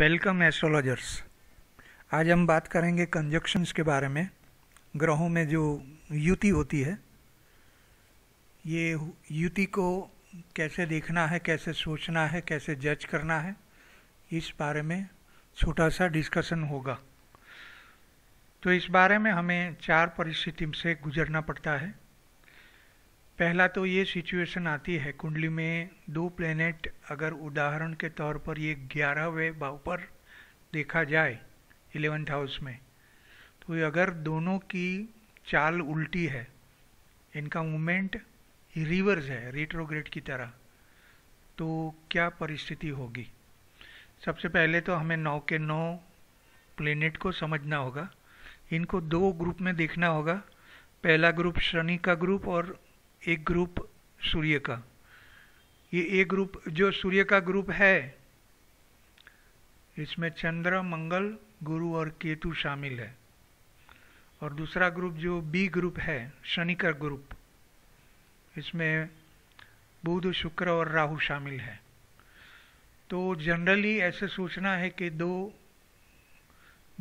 welcome astrologers आज हम बात करेंगे कंजक्शंस के बारे में ग्रहों में जो युति होती है ये युति को कैसे देखना है कैसे सोचना है कैसे जज करना है इस बारे में छोटा सा डिस्कशन होगा तो इस बारे में हमें चार परिस्थिति से गुजरना पड़ता है पहला तो ये सिचुएशन आती है कुंडली में दो प्लेनेट अगर उदाहरण के तौर पर ये ग्यारहवें भाव पर देखा जाए इलेवेंथ हाउस में तो अगर दोनों की चाल उल्टी है इनका मूवमेंट रिवर्स है रिट्रोग्रेड की तरह तो क्या परिस्थिति होगी सबसे पहले तो हमें नौ के नौ प्लेनेट को समझना होगा इनको दो ग्रुप में देखना होगा पहला ग्रुप शनि का ग्रुप और एक ग्रुप सूर्य का ये एक ग्रुप जो सूर्य का ग्रुप है इसमें चंद्र मंगल गुरु और केतु शामिल है और दूसरा ग्रुप जो बी ग्रुप है शनि का ग्रुप इसमें बुध शुक्र और राहु शामिल है तो जनरली ऐसे सोचना है कि दो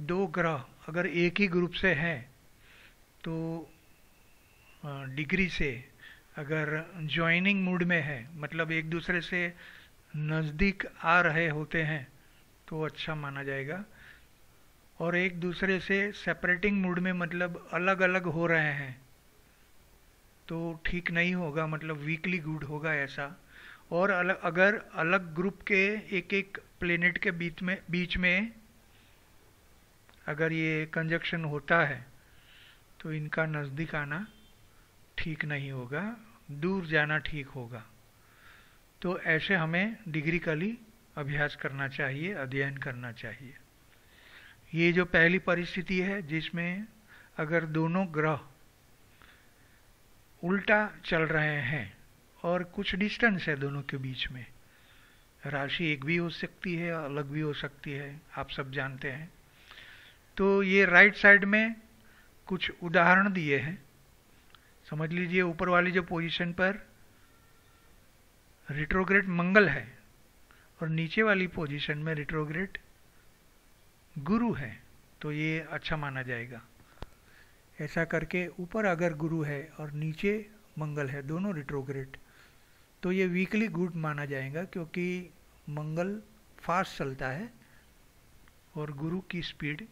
दो ग्रह अगर एक ही ग्रुप से हैं तो डिग्री से अगर ज्वाइनिंग मूड में है मतलब एक दूसरे से नज़दीक आ रहे होते हैं तो अच्छा माना जाएगा और एक दूसरे से सेपरेटिंग मूड में मतलब अलग अलग हो रहे हैं तो ठीक नहीं होगा मतलब वीकली गुड होगा ऐसा और अलग अगर अलग ग्रुप के एक एक प्लेनेट के बीच में बीच में अगर ये कंजक्शन होता है तो इनका नज़दीक आना ठीक नहीं होगा दूर जाना ठीक होगा तो ऐसे हमें डिग्री का ली अभ्यास करना चाहिए अध्ययन करना चाहिए ये जो पहली परिस्थिति है जिसमें अगर दोनों ग्रह उल्टा चल रहे हैं और कुछ डिस्टेंस है दोनों के बीच में राशि एक भी हो सकती है अलग भी हो सकती है आप सब जानते हैं तो ये राइट साइड में कुछ उदाहरण दिए हैं समझ लीजिए ऊपर वाली जो पोजीशन पर रिट्रोग्रेड मंगल है और नीचे वाली पोजीशन में रिट्रोग्रेड गुरु है तो ये अच्छा माना जाएगा ऐसा करके ऊपर अगर गुरु है और नीचे मंगल है दोनों रिट्रोग्रेड तो ये वीकली गुड माना जाएगा क्योंकि मंगल फास्ट चलता है और गुरु की स्पीड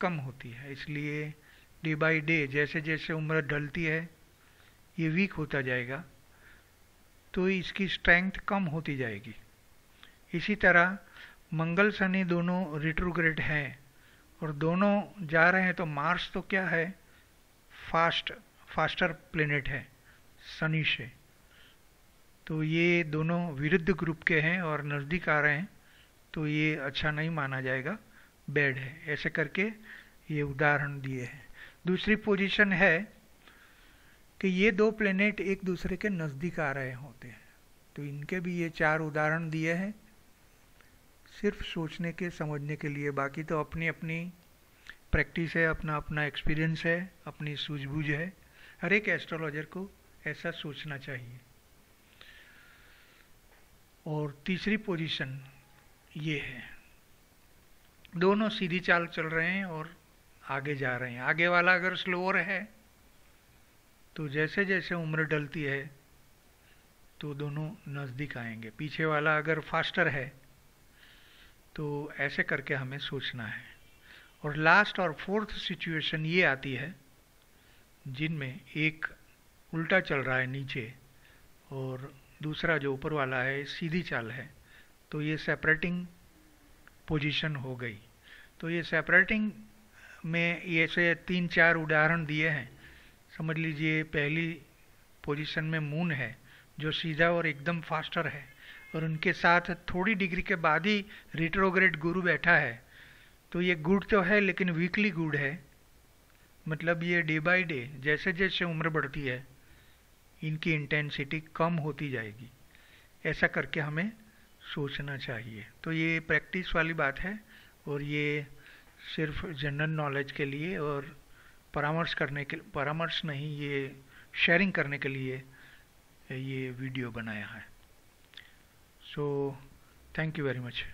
कम होती है इसलिए डे बाय डे जैसे जैसे उम्र ढलती है ये वीक होता जाएगा तो इसकी स्ट्रेंथ कम होती जाएगी इसी तरह मंगल शनि दोनों रिट्रोग्रेड हैं और दोनों जा रहे हैं तो मार्स तो क्या है फास्ट फास्टर प्लेनेट है शनि से तो ये दोनों विरुद्ध ग्रुप के हैं और नज़दीक आ रहे हैं तो ये अच्छा नहीं माना जाएगा बेड है ऐसे करके ये उदाहरण दिए हैं दूसरी पोजीशन है कि ये दो प्लेनेट एक दूसरे के नज़दीक आ रहे होते हैं तो इनके भी ये चार उदाहरण दिए हैं सिर्फ सोचने के समझने के लिए बाकी तो अपनी अपनी प्रैक्टिस है अपना अपना एक्सपीरियंस है अपनी सूझबूझ है हर एक एस्ट्रोलॉजर को ऐसा सोचना चाहिए और तीसरी पोजीशन ये है दोनों सीधी चाल चल रहे हैं और आगे जा रहे हैं आगे वाला अगर स्लोअर है तो जैसे जैसे उम्र डलती है तो दोनों नज़दीक आएंगे पीछे वाला अगर फास्टर है तो ऐसे करके हमें सोचना है और लास्ट और फोर्थ सिचुएशन ये आती है जिनमें एक उल्टा चल रहा है नीचे और दूसरा जो ऊपर वाला है सीधी चाल है तो ये सेपरेटिंग पोजीशन हो गई तो ये सेपरेटिंग में ऐसे तीन चार उदाहरण दिए हैं समझ लीजिए पहली पोजीशन में मून है जो सीधा और एकदम फास्टर है और उनके साथ थोड़ी डिग्री के बाद ही रिट्रोग्रेड गुरु बैठा है तो ये गुड तो है लेकिन वीकली गुड है मतलब ये डे बाय डे जैसे जैसे उम्र बढ़ती है इनकी इंटेंसिटी कम होती जाएगी ऐसा करके हमें सोचना चाहिए तो ये प्रैक्टिस वाली बात है और ये सिर्फ जनरल नॉलेज के लिए और परामर्श करने के परामर्श नहीं ये शेयरिंग करने के लिए ये वीडियो बनाया है so thank you very much